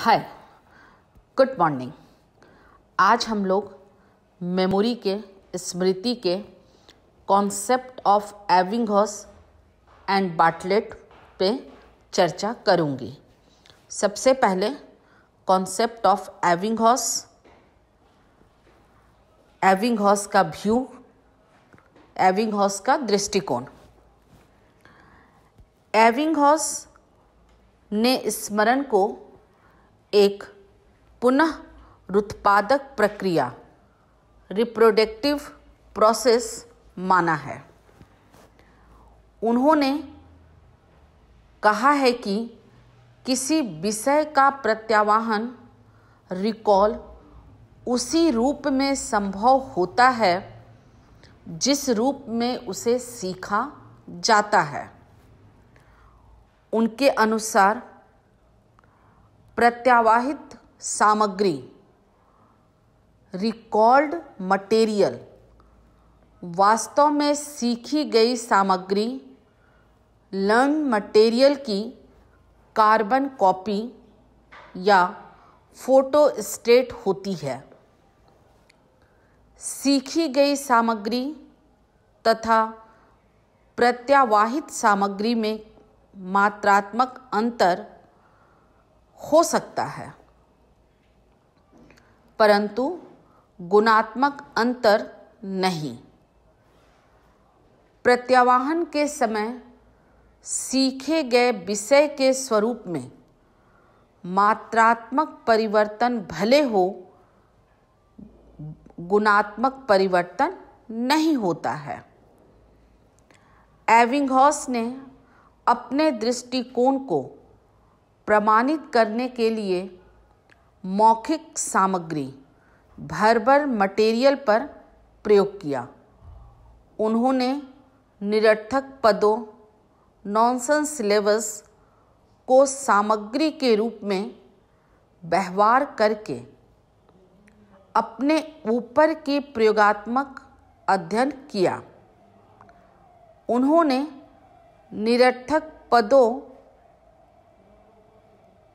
hi good morning आज हम लोग मेमोरी के स्मृति के कॉन्सेप्ट ऑफ एविंगहॉस एंड बाटलेट पे चर्चा करूंगी सबसे पहले कॉन्सेप्ट ऑफ एविंगहॉस एविंगहॉस का व्यू एविंगहॉस का दृष्टिकोण एविंगहॉस ने स्मरण को एक पुनः रुत्पादक प्रक्रिया रिप्रोडक्टिव प्रोसेस माना है उन्होंने कहा है कि किसी विषय का प्रत्यावाहन रिकॉल उसी रूप में संभव होता है जिस रूप में उसे सीखा जाता है उनके अनुसार प्रत्यावाहित सामग्री रिकॉर्ड मटेरियल वास्तव में सीखी गई सामग्री लर्न मटेरियल की कार्बन कॉपी या फोटो स्टेट होती है सीखी गई सामग्री तथा प्रत्यावाहित सामग्री में मात्रात्मक अंतर हो सकता है परंतु गुणात्मक अंतर नहीं प्रत्यावाहन के समय सीखे गए विषय के स्वरूप में मात्रात्मक परिवर्तन भले हो गुणात्मक परिवर्तन नहीं होता है एविंगहॉस ने अपने दृष्टिकोण को प्रमाणित करने के लिए मौखिक सामग्री भर मटेरियल पर प्रयोग किया उन्होंने निरर्थक पदों नॉनसेंस सिलेबस को सामग्री के रूप में व्यवहार करके अपने ऊपर के प्रयोगात्मक अध्ययन किया उन्होंने निरर्थक पदों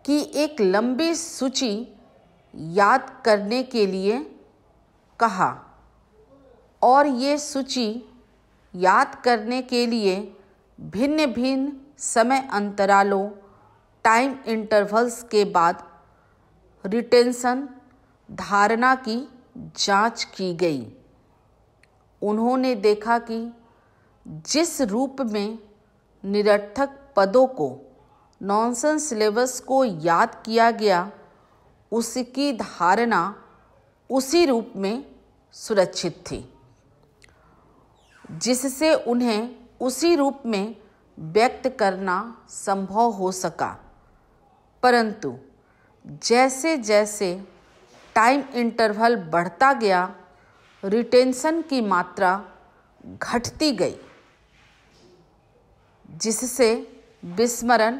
की एक लंबी सूची याद करने के लिए कहा और ये सूची याद करने के लिए भिन्न भिन्न समय अंतरालों टाइम इंटरवल्स के बाद रिटेंशन धारणा की जांच की गई उन्होंने देखा कि जिस रूप में निरर्थक पदों को नॉनसेंस सिलेबस को याद किया गया उसकी धारणा उसी रूप में सुरक्षित थी जिससे उन्हें उसी रूप में व्यक्त करना संभव हो सका परंतु जैसे जैसे टाइम इंटरवल बढ़ता गया रिटेंशन की मात्रा घटती गई जिससे विस्मरण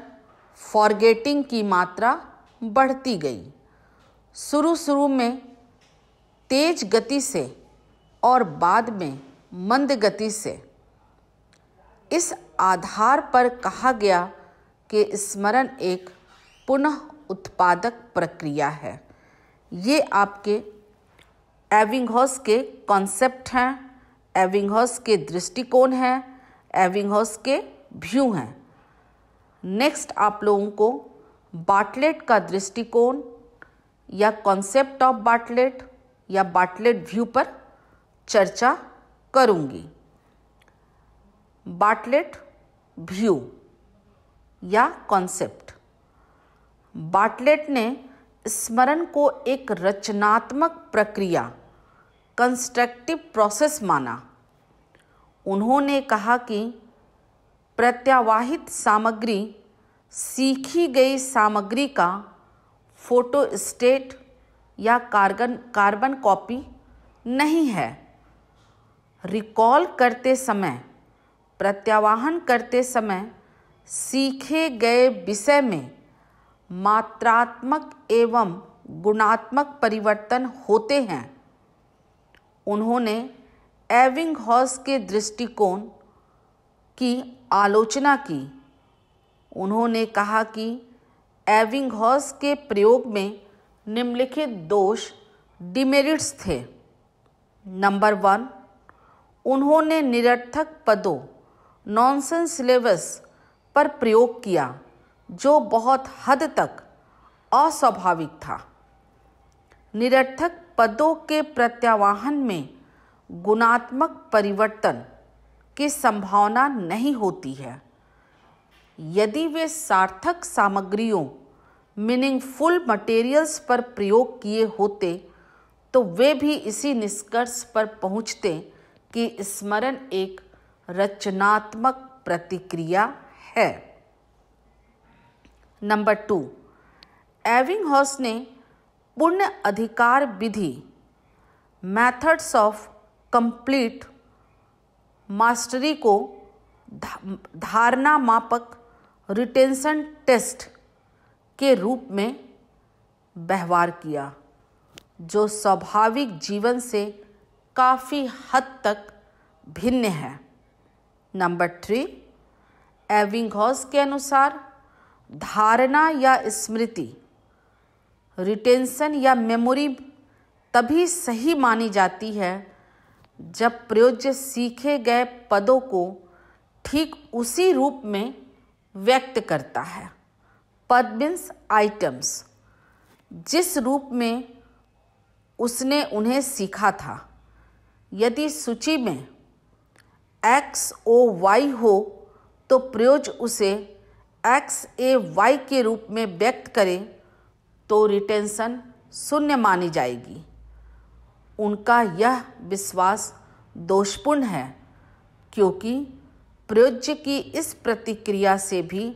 फॉरगेटिंग की मात्रा बढ़ती गई शुरू शुरू में तेज गति से और बाद में मंद गति से इस आधार पर कहा गया कि स्मरण एक पुनः उत्पादक प्रक्रिया है ये आपके एविंगहॉस के कॉन्सेप्ट हैं एविंगहॉस के दृष्टिकोण हैं एविंगहॉस के व्यू हैं नेक्स्ट आप लोगों को बाटलेट का दृष्टिकोण या कॉन्सेप्ट ऑफ बाटलेट या बाटलेट व्यू पर चर्चा करूंगी बाटलेट व्यू या कॉन्सेप्ट बाटलेट ने स्मरण को एक रचनात्मक प्रक्रिया कंस्ट्रक्टिव प्रोसेस माना उन्होंने कहा कि प्रत्यावाहित सामग्री सीखी गई सामग्री का फोटो स्टेट या कार्बन कार्बन कॉपी नहीं है रिकॉल करते समय प्रत्यावाहन करते समय सीखे गए विषय में मात्रात्मक एवं गुणात्मक परिवर्तन होते हैं उन्होंने एविंग हॉस के दृष्टिकोण की आलोचना की उन्होंने कहा कि एविंगहॉस के प्रयोग में निम्नलिखित दोष डिमेरिट्स थे नंबर वन उन्होंने निरर्थक पदों नॉनसेंस सिलेबस पर प्रयोग किया जो बहुत हद तक अस्वाभाविक था निरर्थक पदों के प्रत्यावाहन में गुणात्मक परिवर्तन की संभावना नहीं होती है यदि वे सार्थक सामग्रियों मीनिंगफुल मटेरियल्स पर प्रयोग किए होते तो वे भी इसी निष्कर्ष पर पहुँचते कि स्मरण एक रचनात्मक प्रतिक्रिया है नंबर टू एविंग हॉस ने पूर्ण अधिकार विधि मैथड्स ऑफ कंप्लीट मास्टरी को धारणा मापक रिटेंशन टेस्ट के रूप में व्यवहार किया जो स्वाभाविक जीवन से काफ़ी हद तक भिन्न है नंबर थ्री एविंग हॉस के अनुसार धारणा या स्मृति रिटेंशन या मेमोरी तभी सही मानी जाती है जब प्रयोज्य सीखे गए पदों को ठीक उसी रूप में व्यक्त करता है पद मीन्स आइटम्स जिस रूप में उसने उन्हें सीखा था यदि सूची में एक्स ओ वाई हो तो प्रयोज उसे एक्स ए वाई के रूप में व्यक्त करें तो रिटेंशन शून्य मानी जाएगी उनका यह विश्वास दोषपूर्ण है क्योंकि प्रयोज्य की इस प्रतिक्रिया से भी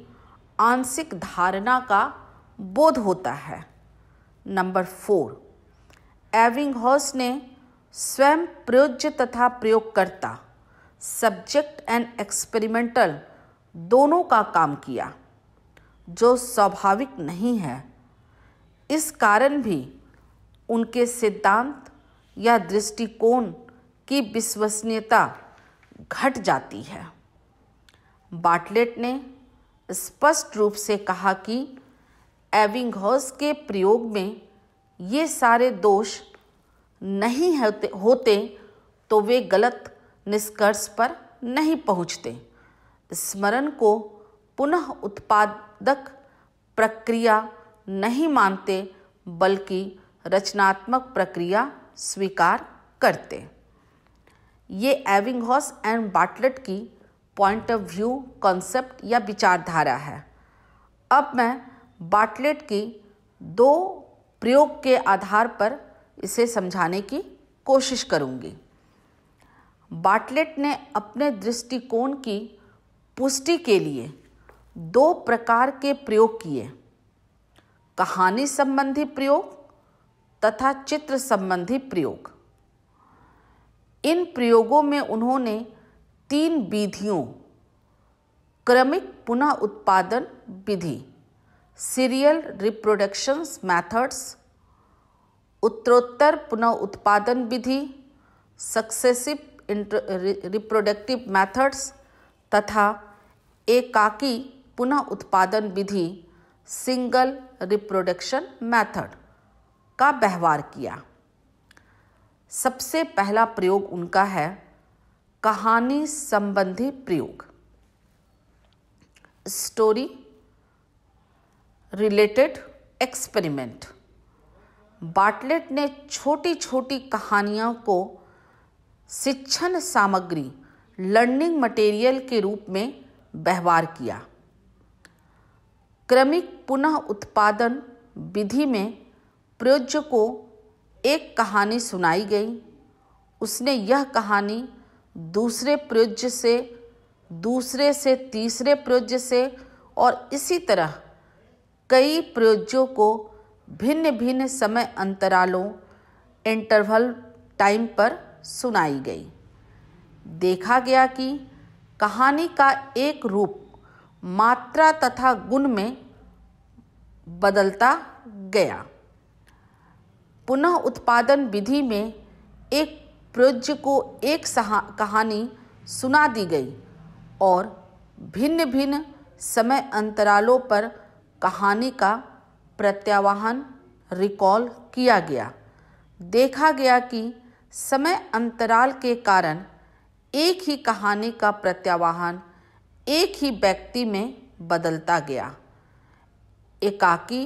आंशिक धारणा का बोध होता है नंबर फोर एविंग हॉस ने स्वयं प्रयोज्य तथा प्रयोगकर्ता सब्जेक्ट एंड एक्सपेरिमेंटल दोनों का काम किया जो स्वाभाविक नहीं है इस कारण भी उनके सिद्धांत या दृष्टिकोण की विश्वसनीयता घट जाती है बाटलेट ने स्पष्ट रूप से कहा कि एविंगहॉस के प्रयोग में ये सारे दोष नहीं होते होते तो वे गलत निष्कर्ष पर नहीं पहुँचते स्मरण को पुनः उत्पादक प्रक्रिया नहीं मानते बल्कि रचनात्मक प्रक्रिया स्वीकार करते ये एविंग हॉस एंड बाटलेट की पॉइंट ऑफ व्यू कॉन्सेप्ट या विचारधारा है अब मैं बाटलेट की दो प्रयोग के आधार पर इसे समझाने की कोशिश करूंगी बाटलेट ने अपने दृष्टिकोण की पुष्टि के लिए दो प्रकार के प्रयोग किए कहानी संबंधी प्रयोग तथा चित्र संबंधी प्रयोग इन प्रयोगों में उन्होंने तीन विधियों क्रमिक पुनः उत्पादन विधि सीरियल रिप्रोडक्शंस मैथड्स उत्तरोत्तर पुनः उत्पादन विधि सक्सेसिव रिप्रोडक्टिव मैथड्स तथा एकाकी पुनः उत्पादन विधि सिंगल रिप्रोडक्शन मैथड का व्यवहार किया सबसे पहला प्रयोग उनका है कहानी संबंधी प्रयोग स्टोरी रिलेटेड एक्सपेरिमेंट बाटलेट ने छोटी छोटी कहानियों को शिक्षण सामग्री लर्निंग मटेरियल के रूप में व्यवहार किया क्रमिक पुनः उत्पादन विधि में प्रयोज्य को एक कहानी सुनाई गई उसने यह कहानी दूसरे प्रयोज्य से दूसरे से तीसरे प्रयोज्य से और इसी तरह कई प्रयोज्यों को भिन्न भिन्न समय अंतरालों इंटरवल टाइम पर सुनाई गई देखा गया कि कहानी का एक रूप मात्रा तथा गुण में बदलता गया पुनः उत्पादन विधि में एक प्रयोज्य को एक कहानी सुना दी गई और भिन्न भिन्न समय अंतरालों पर कहानी का प्रत्यावाहन रिकॉल किया गया देखा गया कि समय अंतराल के कारण एक ही कहानी का प्रत्यावाहन एक ही व्यक्ति में बदलता गया एकाकी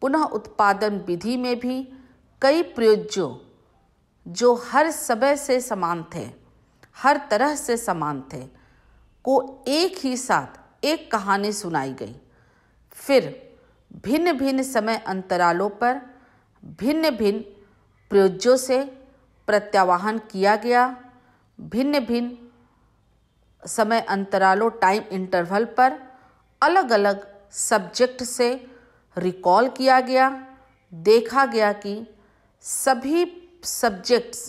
पुनः उत्पादन विधि में भी कई प्रयोज्यों जो हर समय से समान थे हर तरह से समान थे को एक ही साथ एक कहानी सुनाई गई फिर भिन्न भिन्न समय अंतरालों पर भिन्न भिन्न प्रयोज्यों से प्रत्यावाहन किया गया भिन्न भिन्न समय अंतरालों टाइम इंटरवल पर अलग अलग सब्जेक्ट से रिकॉल किया गया देखा गया कि सभी सब्जेक्ट्स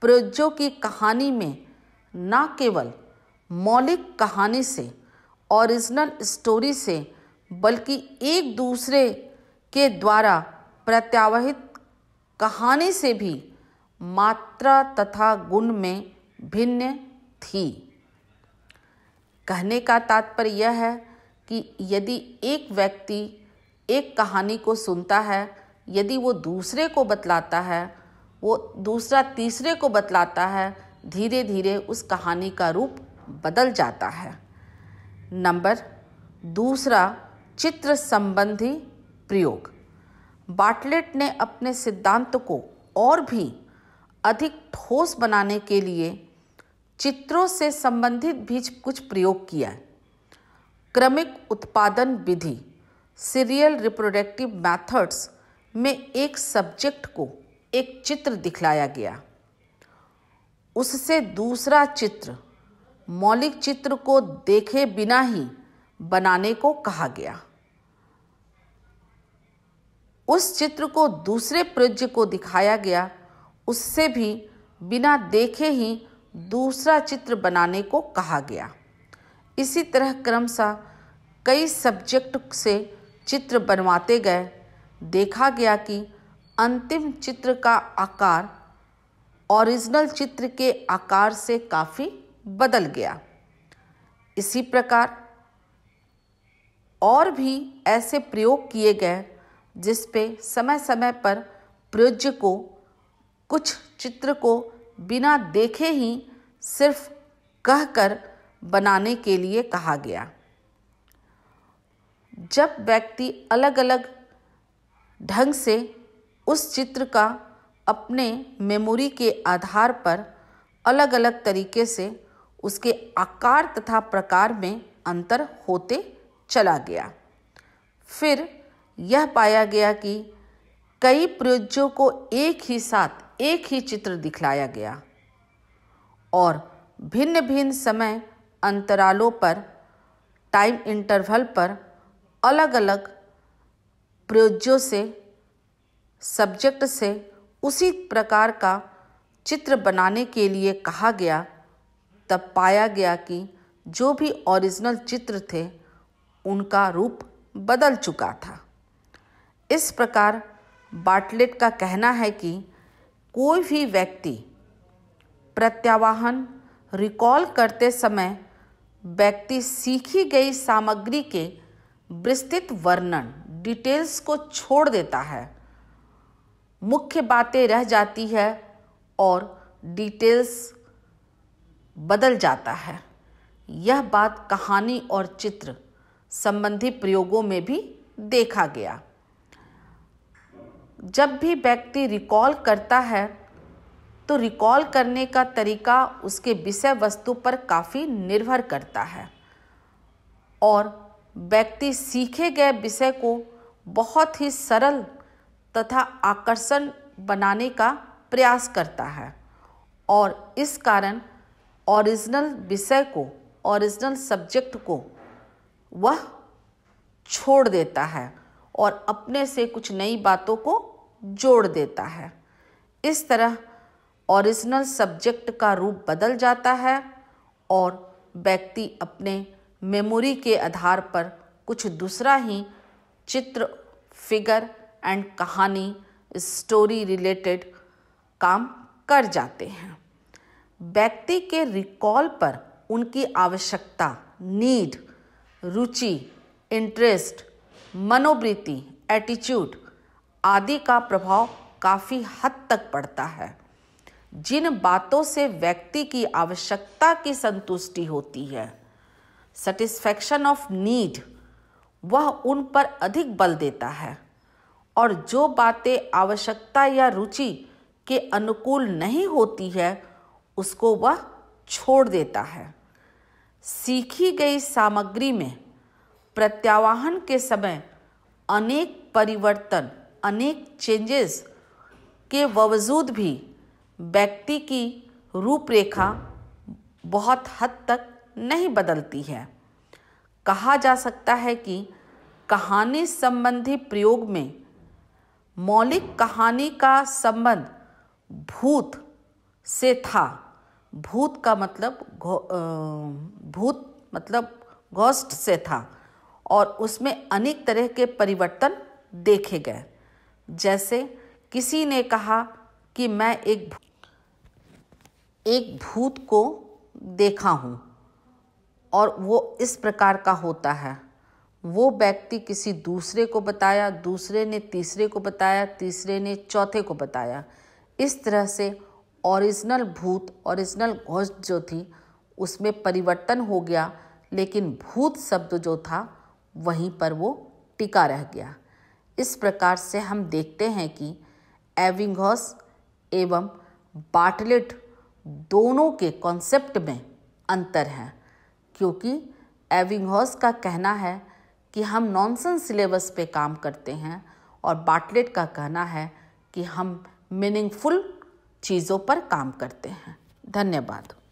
प्रयोज्यों की कहानी में न केवल मौलिक कहानी से ओरिजिनल स्टोरी से बल्कि एक दूसरे के द्वारा प्रत्यावहित कहानी से भी मात्रा तथा गुण में भिन्न थी कहने का तात्पर्य यह है कि यदि एक व्यक्ति एक कहानी को सुनता है यदि वो दूसरे को बतलाता है वो दूसरा तीसरे को बतलाता है धीरे धीरे उस कहानी का रूप बदल जाता है नंबर दूसरा चित्र संबंधी प्रयोग बाटलेट ने अपने सिद्धांत को और भी अधिक ठोस बनाने के लिए चित्रों से संबंधित भी कुछ प्रयोग किया क्रमिक उत्पादन विधि सीरियल रिप्रोडक्टिव मेथड्स में एक सब्जेक्ट को एक चित्र दिखलाया गया उससे दूसरा चित्र मौलिक चित्र को देखे बिना ही बनाने को कहा गया उस चित्र को दूसरे प्रज्य को दिखाया गया उससे भी बिना देखे ही दूसरा चित्र बनाने को कहा गया इसी तरह क्रमशः कई सब्जेक्ट से चित्र बनवाते गए देखा गया कि अंतिम चित्र का आकार ओरिजिनल चित्र के आकार से काफ़ी बदल गया इसी प्रकार और भी ऐसे प्रयोग किए गए जिस पे समय समय पर प्रयोज्य को कुछ चित्र को बिना देखे ही सिर्फ कहकर बनाने के लिए कहा गया जब व्यक्ति अलग अलग ढंग से उस चित्र का अपने मेमोरी के आधार पर अलग अलग तरीके से उसके आकार तथा प्रकार में अंतर होते चला गया फिर यह पाया गया कि कई प्रयोज्यों को एक ही साथ एक ही चित्र दिखलाया गया और भिन्न भिन्न समय अंतरालों पर टाइम इंटरवल पर अलग अलग प्रयोज्यों से सब्जेक्ट से उसी प्रकार का चित्र बनाने के लिए कहा गया तब पाया गया कि जो भी ओरिजिनल चित्र थे उनका रूप बदल चुका था इस प्रकार बाटलेट का कहना है कि कोई भी व्यक्ति प्रत्यावाहन रिकॉल करते समय व्यक्ति सीखी गई सामग्री के विस्तृत वर्णन डिटेल्स को छोड़ देता है मुख्य बातें रह जाती है और डिटेल्स बदल जाता है यह बात कहानी और चित्र संबंधी प्रयोगों में भी देखा गया जब भी व्यक्ति रिकॉल करता है तो रिकॉल करने का तरीका उसके विषय वस्तु पर काफ़ी निर्भर करता है और व्यक्ति सीखे गए विषय को बहुत ही सरल तथा आकर्षण बनाने का प्रयास करता है और इस कारण ओरिजिनल विषय को ओरिजिनल सब्जेक्ट को वह छोड़ देता है और अपने से कुछ नई बातों को जोड़ देता है इस तरह ओरिजिनल सब्जेक्ट का रूप बदल जाता है और व्यक्ति अपने मेमोरी के आधार पर कुछ दूसरा ही चित्र फिगर एंड कहानी स्टोरी रिलेटेड काम कर जाते हैं व्यक्ति के रिकॉल पर उनकी आवश्यकता नीड रुचि इंटरेस्ट मनोवृत्ति एटीट्यूड आदि का प्रभाव काफ़ी हद तक पड़ता है जिन बातों से व्यक्ति की आवश्यकता की संतुष्टि होती है सेटिस्फैक्शन ऑफ नीड वह उन पर अधिक बल देता है और जो बातें आवश्यकता या रुचि के अनुकूल नहीं होती है उसको वह छोड़ देता है सीखी गई सामग्री में प्रत्यावाहन के समय अनेक परिवर्तन अनेक चेंजेस के बावजूद भी व्यक्ति की रूपरेखा बहुत हद तक नहीं बदलती है कहा जा सकता है कि कहानी संबंधी प्रयोग में मौलिक कहानी का संबंध भूत से था भूत का मतलब भूत मतलब घोस्ट से था और उसमें अनेक तरह के परिवर्तन देखे गए जैसे किसी ने कहा कि मैं एक एक भूत को देखा हूँ और वो इस प्रकार का होता है वो व्यक्ति किसी दूसरे को बताया दूसरे ने तीसरे को बताया तीसरे ने चौथे को बताया इस तरह से ओरिजिनल भूत ओरिजिनल घोष्ट जो थी उसमें परिवर्तन हो गया लेकिन भूत शब्द जो था वहीं पर वो टिका रह गया इस प्रकार से हम देखते हैं कि एविंगस एवं बाटलेट दोनों के कॉन्सेप्ट में अंतर है क्योंकि एविंगहॉस का कहना है कि हम नॉनसेंस सिलेबस पे काम करते हैं और बाटलेट का कहना है कि हम मीनिंगफुल चीज़ों पर काम करते हैं धन्यवाद